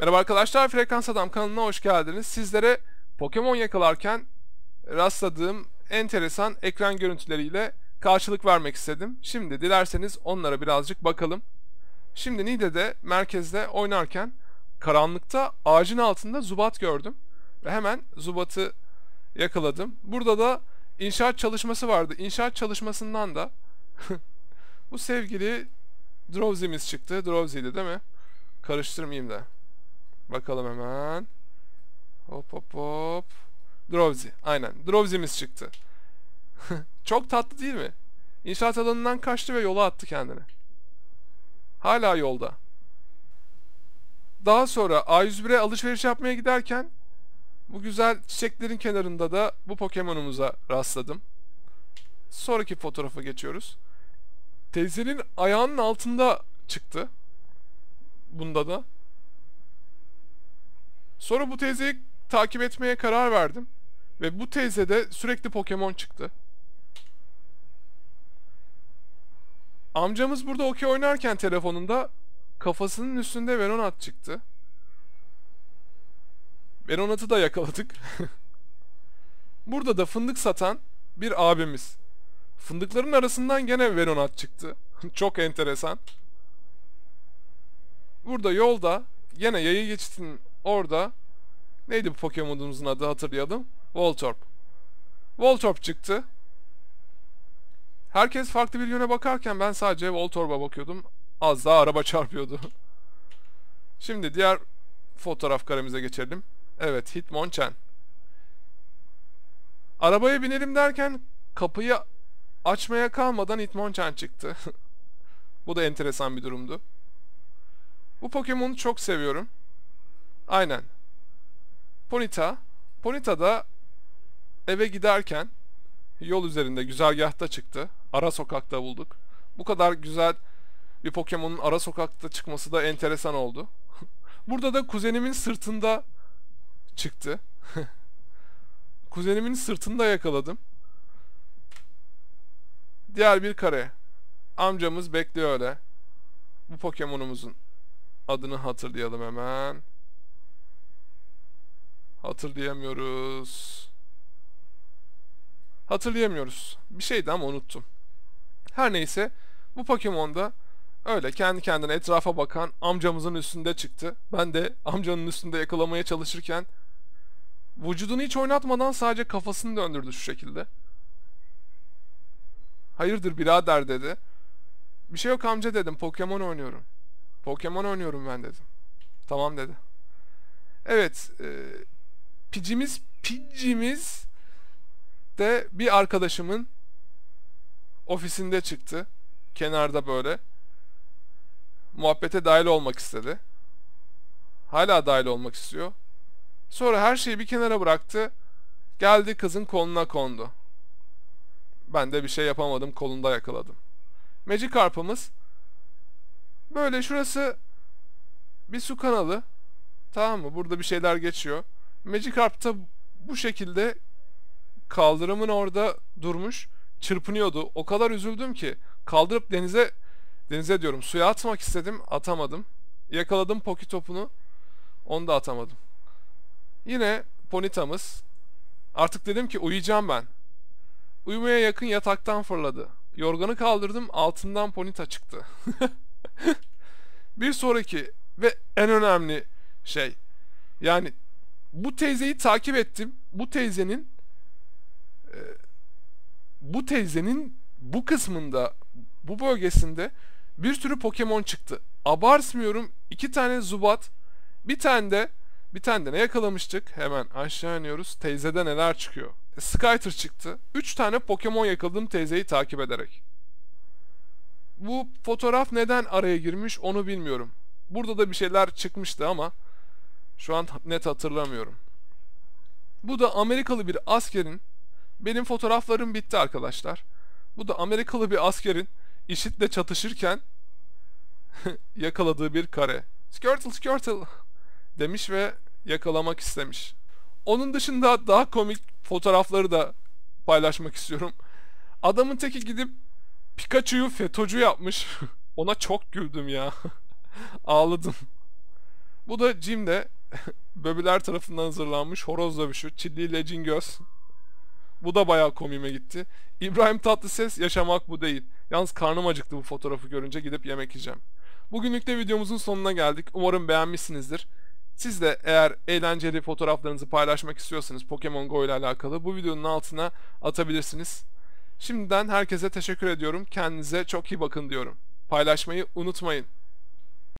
Merhaba arkadaşlar, Frekans Adam kanalına hoş geldiniz. Sizlere Pokemon yakalarken rastladığım enteresan ekran görüntüleriyle karşılık vermek istedim. Şimdi dilerseniz onlara birazcık bakalım. Şimdi Nide'de merkezde oynarken karanlıkta ağacın altında Zubat gördüm. Ve hemen Zubat'ı yakaladım. Burada da inşaat çalışması vardı. İnşaat çalışmasından da bu sevgili Drowsy'miz çıktı. Drowsy'ydi değil mi? Karıştırmayayım da. Bakalım hemen. Hop hop hop. Drovzi. Aynen. Drovzi'miz çıktı. Çok tatlı değil mi? İnşaat alanından kaçtı ve yola attı kendini. Hala yolda. Daha sonra A101'e alışveriş yapmaya giderken bu güzel çiçeklerin kenarında da bu Pokemon'umuza rastladım. Sonraki fotoğrafa geçiyoruz. Teyzenin ayağının altında çıktı. Bunda da. Sonra bu teyzeyi takip etmeye karar verdim. Ve bu teyzede sürekli Pokemon çıktı. Amcamız burada okey oynarken telefonunda kafasının üstünde Venonat çıktı. Venonat'ı da yakaladık. burada da fındık satan bir abimiz. Fındıkların arasından gene Venonat çıktı. Çok enteresan. Burada yolda yine yayı geçitin orada neydi bu Pokemon'umuzun adı hatırlayalım. Voltorb. Voltorb çıktı. Herkes farklı bir yöne bakarken ben sadece Voltorb'a bakıyordum. Az daha araba çarpıyordu. Şimdi diğer fotoğraf karemize geçelim. Evet Hitmonchan. Arabaya binelim derken kapıyı açmaya kalmadan Hitmonchan çıktı. Bu da enteresan bir durumdu. Bu Pokemon'u çok seviyorum. Aynen. Ponita. Ponita da eve giderken yol üzerinde güzergahta çıktı. Ara sokakta bulduk. Bu kadar güzel bir Pokemon'un ara sokakta çıkması da enteresan oldu. Burada da kuzenimin sırtında çıktı. kuzenimin sırtında yakaladım. Diğer bir kare. Amcamız bekliyor öyle. Bu Pokemon'umuzun adını hatırlayalım hemen. Hatırlayamıyoruz. Hatırlayamıyoruz. Bir şeydi ama unuttum. Her neyse bu Pokemon'da öyle kendi kendine etrafa bakan amcamızın üstünde çıktı. Ben de amcanın üstünde yakalamaya çalışırken vücudunu hiç oynatmadan sadece kafasını döndürdü şu şekilde. Hayırdır birader dedi. Bir şey yok amca dedim Pokemon oynuyorum. Pokemon oynuyorum ben dedim. Tamam dedi. Evet e, Picimiz Picimiz de bir arkadaşımın ofisinde çıktı. Kenarda böyle. Muhabbete dahil olmak istedi. Hala dahil olmak istiyor. Sonra her şeyi bir kenara bıraktı. Geldi kızın koluna kondu. Ben de bir şey yapamadım kolunda yakaladım. Magic böyle şurası bir su kanalı. Tamam mı? Burada bir şeyler geçiyor. Magikarp'ta bu şekilde kaldırımın orada durmuş çırpınıyordu. O kadar üzüldüm ki kaldırıp denize denize diyorum suya atmak istedim atamadım. Yakaladım poki topunu onu da atamadım. Yine ponitamız artık dedim ki uyuyacağım ben. Uyumaya yakın yataktan fırladı. Yorganı kaldırdım altından ponita çıktı. bir sonraki ve en önemli şey yani bu teyzeyi takip ettim. Bu teyzenin e, bu teyzenin bu kısmında bu bölgesinde bir sürü Pokemon çıktı. Abartmıyorum iki tane Zubat bir tane de bir tane de ne yakalamıştık? Hemen aşağı iniyoruz. Teyzede neler çıkıyor? E, Skyter çıktı. 3 tane Pokemon yakaladım teyzeyi takip ederek. Bu fotoğraf neden araya girmiş onu bilmiyorum. Burada da bir şeyler çıkmıştı ama şu an net hatırlamıyorum. Bu da Amerikalı bir askerin benim fotoğraflarım bitti arkadaşlar. Bu da Amerikalı bir askerin işitle çatışırken yakaladığı bir kare. Skirtle skirtle demiş ve yakalamak istemiş. Onun dışında daha komik fotoğrafları da paylaşmak istiyorum. Adamın teki gidip Pikachu'yu FETÖ'cü yapmış. Ona çok güldüm ya. Ağladım. Bu da Jim'de Böbüler tarafından hazırlanmış horoz dövüşü, Çilli ile Cingöz. Bu da bayağı komiğime gitti. İbrahim Tatlıses yaşamak bu değil. Yalnız karnım acıktı bu fotoğrafı görünce gidip yemek yiyeceğim. Bugünlük de videomuzun sonuna geldik. Umarım beğenmişsinizdir. Siz de eğer eğlenceli fotoğraflarınızı paylaşmak istiyorsanız Pokemon Go ile alakalı bu videonun altına atabilirsiniz. Şimdiden herkese teşekkür ediyorum. Kendinize çok iyi bakın diyorum. Paylaşmayı unutmayın.